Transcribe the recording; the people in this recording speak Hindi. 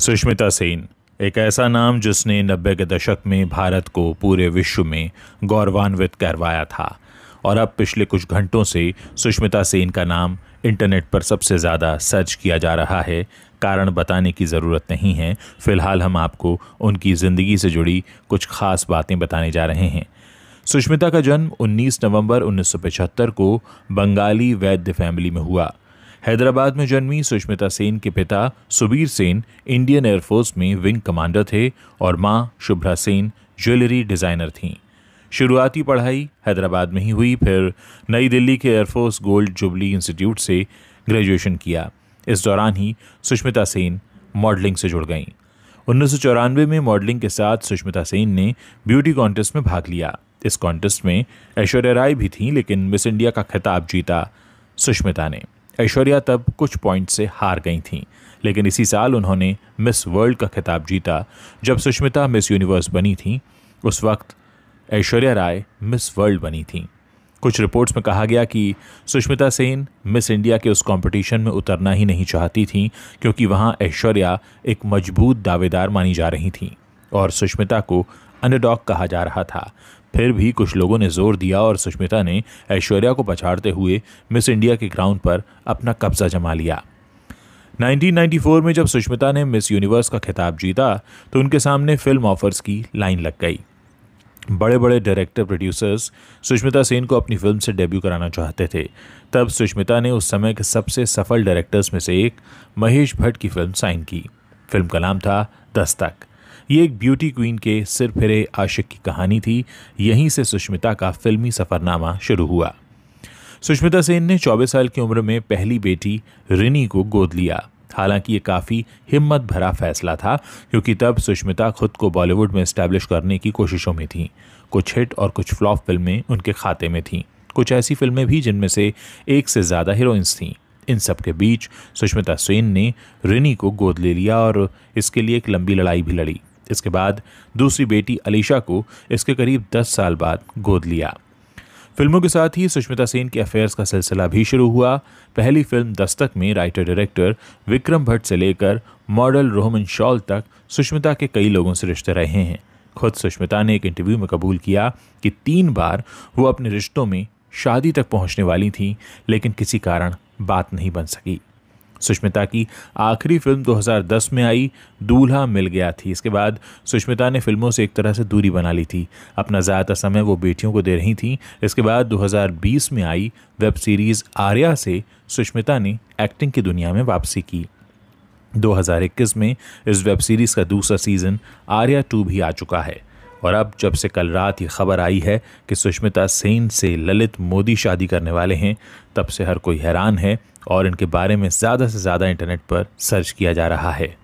सुष्मिता सेन एक ऐसा नाम जिसने नब्बे के दशक में भारत को पूरे विश्व में गौरवान्वित करवाया था और अब पिछले कुछ घंटों से सुष्मिता सेन का नाम इंटरनेट पर सबसे ज़्यादा सर्च किया जा रहा है कारण बताने की ज़रूरत नहीं है फ़िलहाल हम आपको उनकी ज़िंदगी से जुड़ी कुछ ख़ास बातें बताने जा रहे हैं सुष्मिता का जन्म 19 नवंबर 1975 को बंगाली वैद्य फैमिली में हुआ हैदराबाद में जन्मी सुष्मिता सेन के पिता सुबीर सेन इंडियन एयरफोर्स में विंग कमांडर थे और माँ शुभ्रा सेन ज्वेलरी डिज़ाइनर थीं शुरुआती पढ़ाई हैदराबाद में ही हुई फिर नई दिल्ली के एयरफोर्स गोल्ड जुबली इंस्टीट्यूट से ग्रेजुएशन किया इस दौरान ही सुष्मिता सेन मॉडलिंग से जुड़ गईं उन्नीस में मॉडलिंग के साथ सुष्मिता सेन ने ब्यूटी कॉन्टेस्ट में भाग लिया इस कॉन्टेस्ट में ऐश्वर्या राय भी थीं लेकिन मिस इंडिया का खिताब जीता सुष्मिता ने ऐश्वर्या तब कुछ पॉइंट से हार गई थीं लेकिन इसी साल उन्होंने मिस वर्ल्ड का खिताब जीता जब सुष्मिता मिस यूनिवर्स बनी थीं उस वक्त ऐश्वर्या राय मिस वर्ल्ड बनी थीं कुछ रिपोर्ट्स में कहा गया कि सुष्मिता सेन मिस इंडिया के उस कंपटीशन में उतरना ही नहीं चाहती थीं क्योंकि वहां ऐश्वर्या एक मजबूत दावेदार मानी जा रही थीं और सुष्मिता को अनडॉक कहा जा रहा था फिर भी कुछ लोगों ने जोर दिया और सुष्मिता ने ऐश्वर्या को पछाड़ते हुए मिस इंडिया के ग्राउंड पर अपना कब्जा जमा लिया 1994 में जब सुष्मिता ने मिस यूनिवर्स का खिताब जीता तो उनके सामने फिल्म ऑफर्स की लाइन लग गई बड़े बड़े डायरेक्टर प्रोड्यूसर्स सुष्मिता सेन को अपनी फिल्म से डेब्यू कराना चाहते थे तब सुष्मिता ने उस समय के सबसे सफल डायरेक्टर्स में से एक महेश भट्ट की फिल्म साइन की फिल्म का नाम था दस्तक ये एक ब्यूटी क्वीन के सिर फिरे आशिक की कहानी थी यहीं से सुष्मिता का फिल्मी सफ़रनामा शुरू हुआ सुष्मिता सेन ने 24 साल की उम्र में पहली बेटी रिनी को गोद लिया हालांकि ये काफ़ी हिम्मत भरा फैसला था क्योंकि तब सुष्मिता खुद को बॉलीवुड में इस्टेब्लिश करने की कोशिशों में थी कुछ हिट और कुछ फ्लॉप फिल्में उनके खाते में थीं कुछ ऐसी फिल्में भी जिनमें से एक से ज़्यादा हीरोइंस थीं इन सब के बीच सुष्मिता सेन ने रिनी को गोद ले लिया और इसके लिए एक लंबी लड़ाई भी लड़ी इसके बाद दूसरी बेटी अलीशा को इसके करीब 10 साल बाद गोद लिया फिल्मों के साथ ही सुष्मिता सेन के अफेयर्स का सिलसिला भी शुरू हुआ पहली फिल्म दस्तक में राइटर डायरेक्टर विक्रम भट्ट से लेकर मॉडल रोहमन शॉल तक सुष्मिता के कई लोगों से रिश्ते रहे हैं खुद सुष्मिता ने एक इंटरव्यू में कबूल किया कि तीन बार वो अपने रिश्तों में शादी तक पहुंचने वाली थीं लेकिन किसी कारण बात नहीं बन सकी सुष्मिता की आखिरी फिल्म 2010 में आई दूल्हा मिल गया थी इसके बाद सुष्मिता ने फिल्मों से एक तरह से दूरी बना ली थी अपना ज़्यादातर समय वो बेटियों को दे रही थी इसके बाद 2020 में आई वेब सीरीज़ आर्या से सुष्मिता ने एक्टिंग की दुनिया में वापसी की 2021 में इस वेब सीरीज़ का दूसरा सीज़न आर्या टू भी आ चुका है और अब जब से कल रात ये खबर आई है कि सुष्मिता सेन से ललित मोदी शादी करने वाले हैं तब से हर कोई हैरान है और इनके बारे में ज़्यादा से ज़्यादा इंटरनेट पर सर्च किया जा रहा है